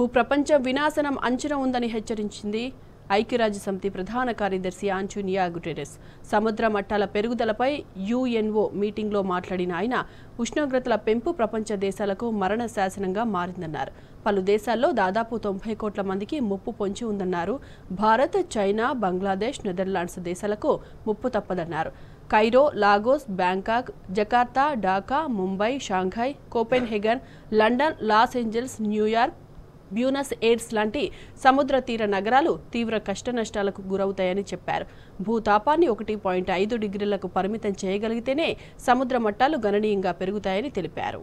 భూప్రపంచ వినాశనం అంచనా ఉందని హెచ్చరించింది ఐక్యరాజ్యసమితి ప్రధాన కార్యదర్శి ఆంచోనియా గుటెరెస్ సముద్ర మట్టాల పెరుగుదలపై యుఎన్ఓ మీటింగ్లో మాట్లాడిన ఆయన ఉష్ణోగ్రతల పెంపు ప్రపంచ దేశాలకు మరణ శాసనంగా మారిందన్నారు పలు దేశాల్లో దాదాపు తొంభై కోట్ల మందికి ముప్పు పొంచి ఉందన్నారు భారత్ చైనా బంగ్లాదేశ్ నెదర్లాండ్స్ దేశాలకు ముప్పు తప్పదన్నారు Cairo Lagos Bangkok Jakarta Dhaka Mumbai Shanghai Copenhagen London Los Angeles New York Buenos Aires లాంటి సముద్ర తీర నగరాలు తీవ్ర కష్టనష్టాలకు గురవుతాయని చెప్పారు భూతాపాన్ని ఒకటి పాయింట్ ఐదు డిగ్రీలకు పరిమితం చేయగలిగితేనే సముద్ర మట్టాలు గణనీయంగా పెరుగుతాయని తెలిపారు